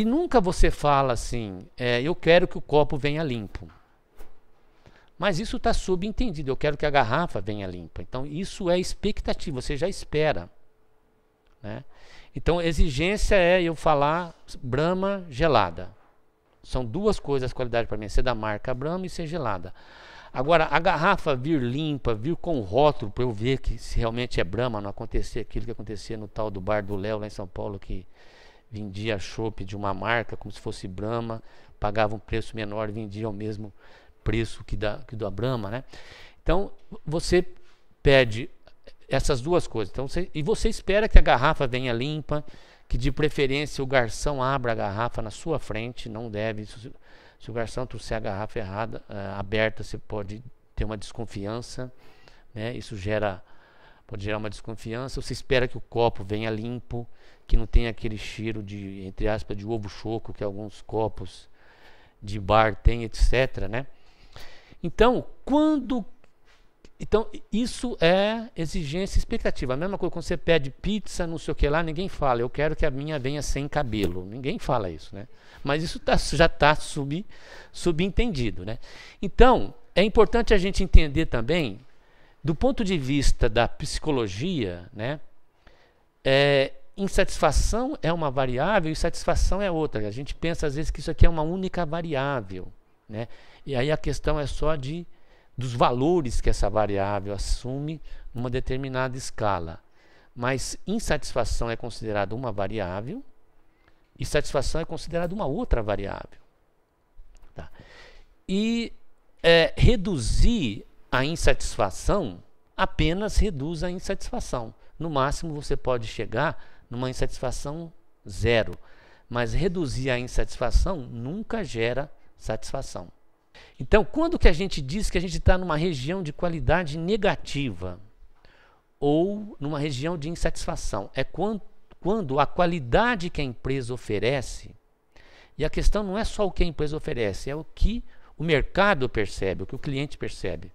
E nunca você fala assim, é, eu quero que o copo venha limpo. Mas isso está subentendido, eu quero que a garrafa venha limpa. Então, isso é expectativa, você já espera. Né? Então, exigência é eu falar Brahma gelada. São duas coisas qualidade para mim, é ser da marca Brahma e ser gelada. Agora, a garrafa vir limpa, vir com rótulo para eu ver que se realmente é Brahma, não acontecer aquilo que acontecia no tal do bar do Léo lá em São Paulo que vendia chopp de uma marca, como se fosse Brahma, pagava um preço menor, vendia ao mesmo preço que da, que da Brahma, né? Então, você pede essas duas coisas. Então, você, e você espera que a garrafa venha limpa, que de preferência o garçom abra a garrafa na sua frente, não deve. Se, se o garçom trouxer a garrafa errada, eh, aberta, você pode ter uma desconfiança, né? Isso gera pode gerar uma desconfiança. Você espera que o copo venha limpo, que não tenha aquele cheiro de, entre aspas, de ovo choco que alguns copos de bar têm, etc. Né? Então, quando. Então, isso é exigência expectativa. A mesma coisa quando você pede pizza, não sei o que lá, ninguém fala, eu quero que a minha venha sem cabelo. Ninguém fala isso, né? Mas isso tá, já está sub, subentendido, né? Então, é importante a gente entender também do ponto de vista da psicologia, né, é, insatisfação é uma variável e satisfação é outra. A gente pensa às vezes que isso aqui é uma única variável, né? E aí a questão é só de dos valores que essa variável assume numa determinada escala. Mas insatisfação é considerada uma variável e satisfação é considerada uma outra variável. Tá? E é, reduzir a insatisfação apenas reduz a insatisfação. No máximo você pode chegar numa insatisfação zero, mas reduzir a insatisfação nunca gera satisfação. Então, quando que a gente diz que a gente está numa região de qualidade negativa ou numa região de insatisfação? É quando, quando a qualidade que a empresa oferece, e a questão não é só o que a empresa oferece, é o que o mercado percebe, o que o cliente percebe.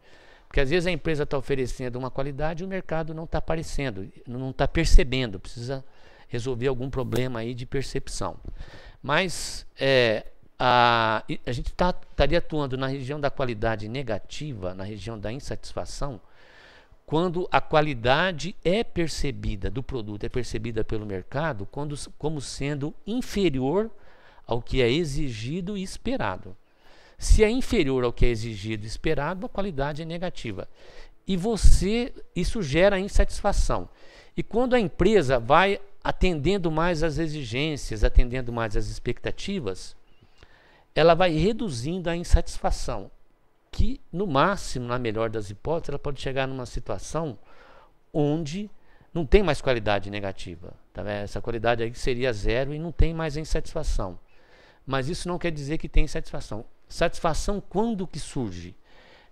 Porque às vezes a empresa está oferecendo uma qualidade e o mercado não está aparecendo, não está percebendo, precisa resolver algum problema aí de percepção. Mas é, a, a gente tá, estaria atuando na região da qualidade negativa, na região da insatisfação, quando a qualidade é percebida do produto, é percebida pelo mercado quando, como sendo inferior ao que é exigido e esperado. Se é inferior ao que é exigido e esperado, a qualidade é negativa. E você, isso gera insatisfação. E quando a empresa vai atendendo mais as exigências, atendendo mais as expectativas, ela vai reduzindo a insatisfação, que no máximo, na melhor das hipóteses, ela pode chegar numa situação onde não tem mais qualidade negativa. Tá vendo? Essa qualidade aí seria zero e não tem mais insatisfação. Mas isso não quer dizer que tem insatisfação. Satisfação quando que surge?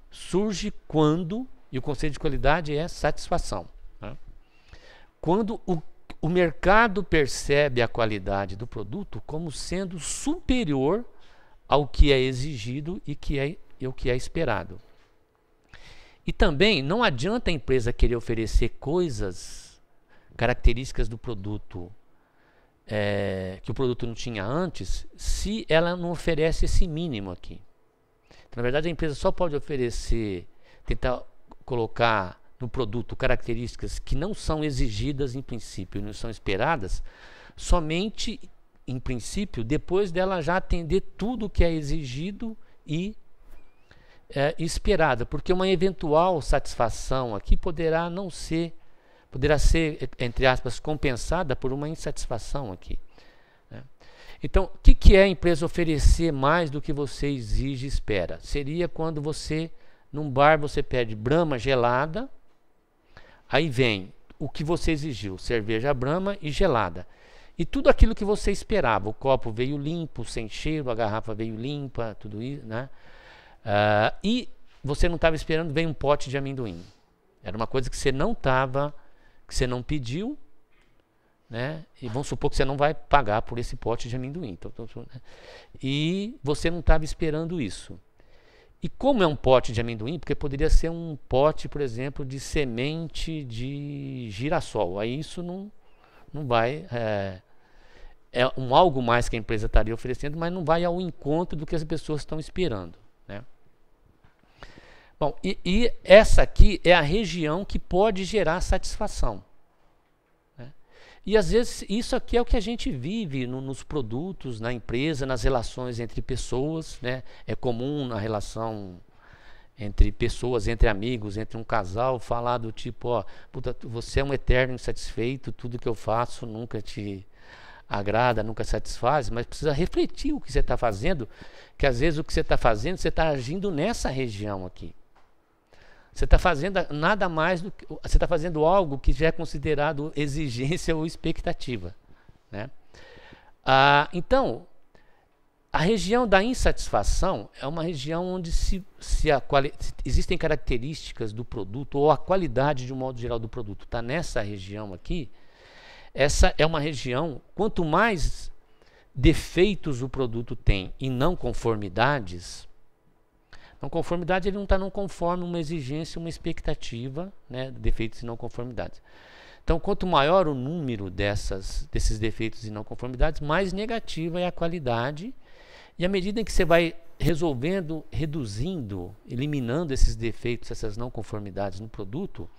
Surge quando, e o conceito de qualidade é satisfação. Né? Quando o, o mercado percebe a qualidade do produto como sendo superior ao que é exigido e, que é, e o que é esperado. E também não adianta a empresa querer oferecer coisas, características do produto é, que o produto não tinha antes, se ela não oferece esse mínimo aqui. Então, na verdade, a empresa só pode oferecer, tentar colocar no produto características que não são exigidas em princípio, não são esperadas, somente em princípio, depois dela já atender tudo que é exigido e é, esperado, porque uma eventual satisfação aqui poderá não ser poderá ser, entre aspas, compensada por uma insatisfação aqui. Né? Então, o que, que é a empresa oferecer mais do que você exige e espera? Seria quando você, num bar, você pede brama gelada, aí vem o que você exigiu, cerveja brama e gelada. E tudo aquilo que você esperava, o copo veio limpo, sem cheiro, a garrafa veio limpa, tudo isso, né? Uh, e você não estava esperando, veio um pote de amendoim. Era uma coisa que você não estava que você não pediu, né? E vamos supor que você não vai pagar por esse pote de amendoim. Então, né? E você não estava esperando isso. E como é um pote de amendoim, porque poderia ser um pote, por exemplo, de semente de girassol. Aí isso não, não vai. É, é um algo mais que a empresa estaria oferecendo, mas não vai ao encontro do que as pessoas estão esperando. Bom, e, e essa aqui é a região que pode gerar satisfação. Né? E às vezes isso aqui é o que a gente vive no, nos produtos, na empresa, nas relações entre pessoas. Né? É comum na relação entre pessoas, entre amigos, entre um casal, falar do tipo, ó, puta, você é um eterno insatisfeito, tudo que eu faço nunca te agrada, nunca satisfaz, mas precisa refletir o que você está fazendo, que às vezes o que você está fazendo, você está agindo nessa região aqui. Você está fazendo nada mais do que. Você está fazendo algo que já é considerado exigência ou expectativa. Né? Ah, então, a região da insatisfação é uma região onde se, se a, existem características do produto ou a qualidade de um modo geral do produto está nessa região aqui. Essa é uma região, quanto mais defeitos o produto tem e não conformidades, então, conformidade ele não está não conforme uma exigência, uma expectativa, né? defeitos e não conformidades. Então, quanto maior o número dessas, desses defeitos e não conformidades, mais negativa é a qualidade. E à medida em que você vai resolvendo, reduzindo, eliminando esses defeitos, essas não conformidades no produto,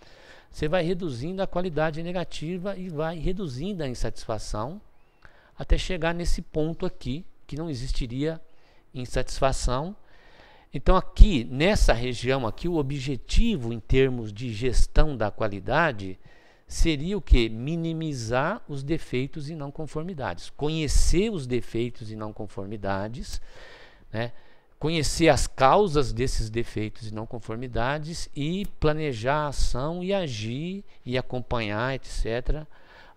você vai reduzindo a qualidade negativa e vai reduzindo a insatisfação até chegar nesse ponto aqui, que não existiria insatisfação então aqui, nessa região aqui, o objetivo em termos de gestão da qualidade seria o que? Minimizar os defeitos e não conformidades, conhecer os defeitos e não conformidades, né? conhecer as causas desses defeitos e não conformidades e planejar a ação e agir e acompanhar, etc.,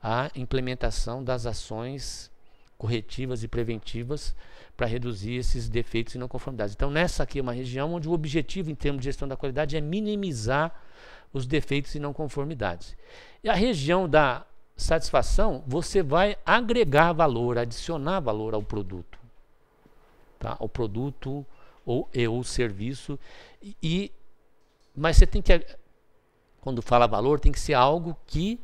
a implementação das ações corretivas e preventivas para reduzir esses defeitos e não conformidades. Então, nessa aqui é uma região onde o objetivo em termos de gestão da qualidade é minimizar os defeitos e não conformidades. E a região da satisfação, você vai agregar valor, adicionar valor ao produto. Tá? Ao produto ou, e, ou serviço. E, mas você tem que, quando fala valor, tem que ser algo que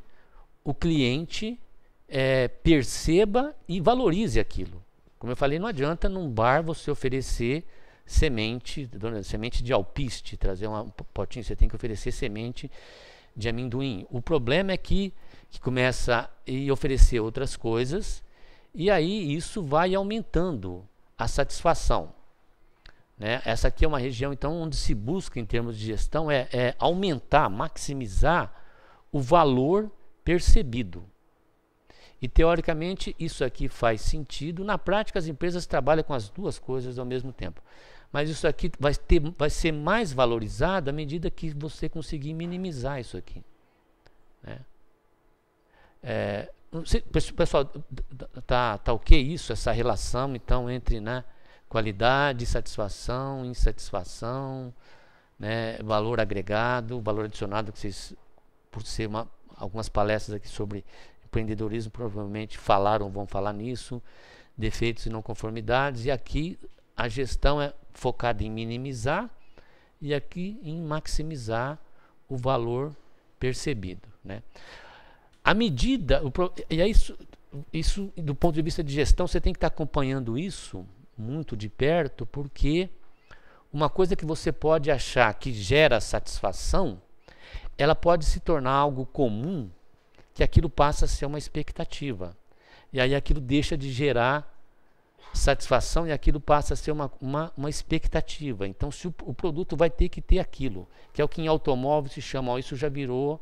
o cliente é, perceba e valorize aquilo. Como eu falei, não adianta num bar você oferecer semente, semente de alpiste, trazer um potinho, você tem que oferecer semente de amendoim. O problema é que, que começa a oferecer outras coisas e aí isso vai aumentando a satisfação. Né? Essa aqui é uma região então onde se busca em termos de gestão é, é aumentar, maximizar o valor percebido. E teoricamente isso aqui faz sentido. Na prática, as empresas trabalham com as duas coisas ao mesmo tempo. Mas isso aqui vai, ter, vai ser mais valorizado à medida que você conseguir minimizar isso aqui. Né? É, pessoal, tá, tá ok isso, essa relação então entre né, qualidade, satisfação, insatisfação, né, valor agregado, valor adicionado, que vocês, por ser uma, algumas palestras aqui sobre empreendedorismo provavelmente falaram, vão falar nisso, defeitos e não conformidades, e aqui a gestão é focada em minimizar e aqui em maximizar o valor percebido. Né? A medida, e é isso, isso do ponto de vista de gestão, você tem que estar acompanhando isso muito de perto, porque uma coisa que você pode achar que gera satisfação, ela pode se tornar algo comum que aquilo passa a ser uma expectativa. E aí aquilo deixa de gerar satisfação e aquilo passa a ser uma, uma, uma expectativa. Então, se o, o, produto vai ter que ter aquilo, que é o que em automóvel se chama, ó, isso já virou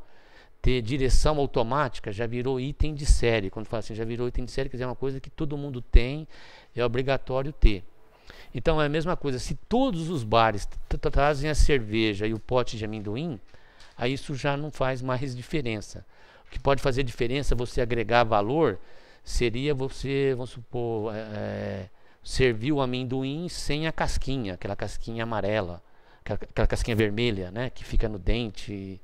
ter direção automática, já virou item de série. Quando fala assim, já virou item de série, quer dizer, é uma coisa que todo mundo tem, é obrigatório ter. Então é a mesma coisa, se todos os bares trazem a cerveja e o pote de amendoim, aí isso já não faz mais diferença. O que pode fazer diferença, você agregar valor, seria você, vamos supor, é, é, servir o amendoim sem a casquinha, aquela casquinha amarela, aquela, aquela casquinha vermelha, né, que fica no dente,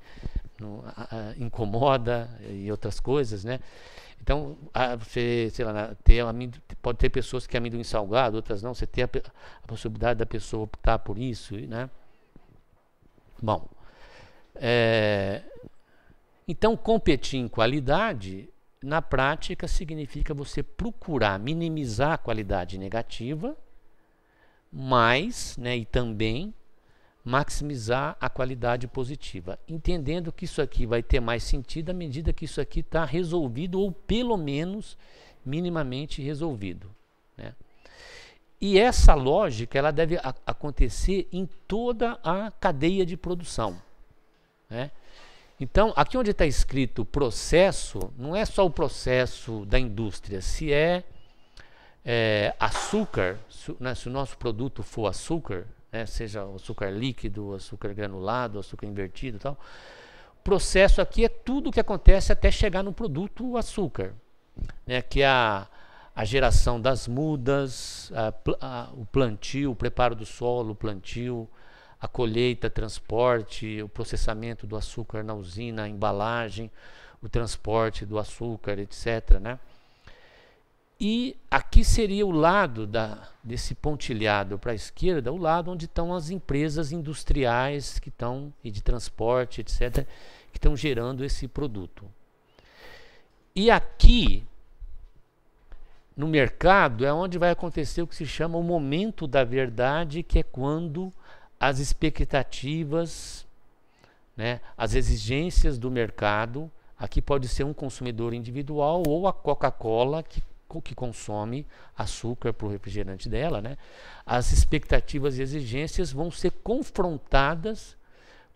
no, a, a, incomoda e outras coisas, né? Então, a, você, sei lá, ter, pode ter pessoas que amendoim salgado, outras não. Você tem a, possibilidade da pessoa optar por isso, né? Bom, é, então, competir em qualidade, na prática, significa você procurar minimizar a qualidade negativa, mas, né, e também maximizar a qualidade positiva, entendendo que isso aqui vai ter mais sentido à medida que isso aqui está resolvido, ou pelo menos minimamente resolvido. Né? E essa lógica ela deve acontecer em toda a cadeia de produção. Né? Então, aqui onde está escrito processo, não é só o processo da indústria. Se é, é açúcar, se, né, se, o nosso produto for açúcar, né, seja açúcar líquido, açúcar granulado, açúcar invertido e tal, processo aqui é tudo o que acontece até chegar no produto açúcar, né, que é a, a geração das mudas, a, a, o plantio, o preparo do solo, o plantio, a colheita, transporte, o processamento do açúcar na usina, a embalagem, o transporte do açúcar, etc. Né? E aqui seria o lado da, desse pontilhado para a esquerda, o lado onde estão as empresas industriais que estão, e de transporte, etc., que estão gerando esse produto. E aqui, no mercado, é onde vai acontecer o que se chama o momento da verdade, que é quando as expectativas, né, as exigências do mercado. Aqui pode ser um consumidor individual ou a Coca-Cola que, que consome açúcar para o refrigerante dela. Né? As expectativas e exigências vão ser confrontadas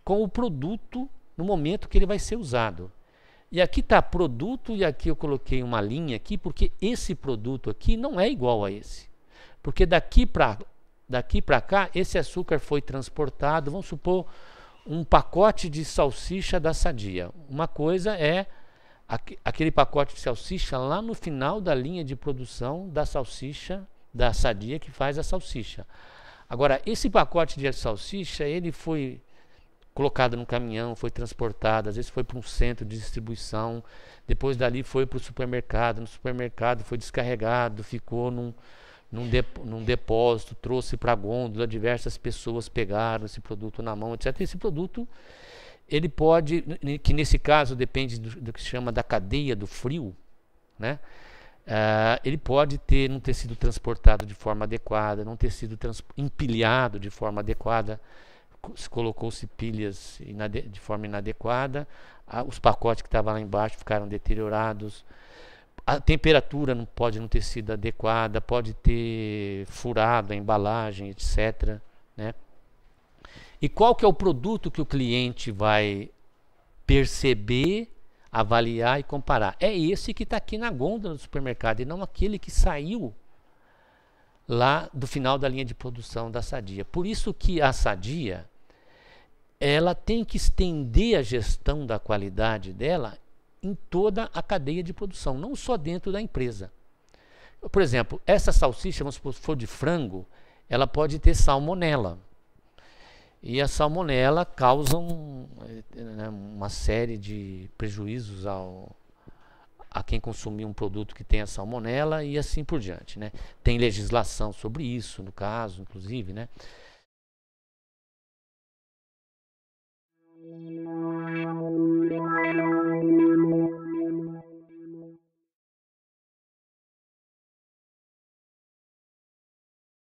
com o produto no momento que ele vai ser usado. E aqui está produto e aqui eu coloquei uma linha aqui porque esse produto aqui não é igual a esse. Porque daqui para daqui para cá, esse açúcar foi transportado, vamos supor, um pacote de salsicha da Sadia. Uma coisa é aquele pacote de salsicha lá no final da linha de produção da salsicha da Sadia que faz a salsicha. Agora, esse pacote de salsicha, ele foi colocado no caminhão, foi transportado, às vezes foi para um centro de distribuição, depois dali foi para o supermercado, no supermercado foi descarregado, ficou num, num, num depósito, trouxe para a gôndola, diversas pessoas pegaram esse produto na mão, etc. Esse produto, ele pode, que nesse caso depende do, do que se chama da cadeia do frio, né? Uh, ele pode ter não ter sido transportado de forma adequada, não ter sido empilhado de forma adequada, se colocou-se pilhas de forma inadequada, os pacotes que estavam lá embaixo ficaram deteriorados, a temperatura não pode não ter sido adequada, pode ter furado a embalagem, etc. Né? E qual que é o produto que o cliente vai perceber, avaliar e comparar? É esse que está aqui na gôndola do supermercado e não aquele que saiu lá do final da linha de produção da Sadia. Por isso que a Sadia ela tem que estender a gestão da qualidade dela em toda a cadeia de produção, não só dentro da empresa. Por exemplo, essa salsicha, vamos supor, se for de frango, ela pode ter salmonela. E a salmonela causa um, né, uma série de prejuízos ao, a quem consumir um produto que tenha salmonela e assim por diante. Né? Tem legislação sobre isso, no caso, inclusive. Né?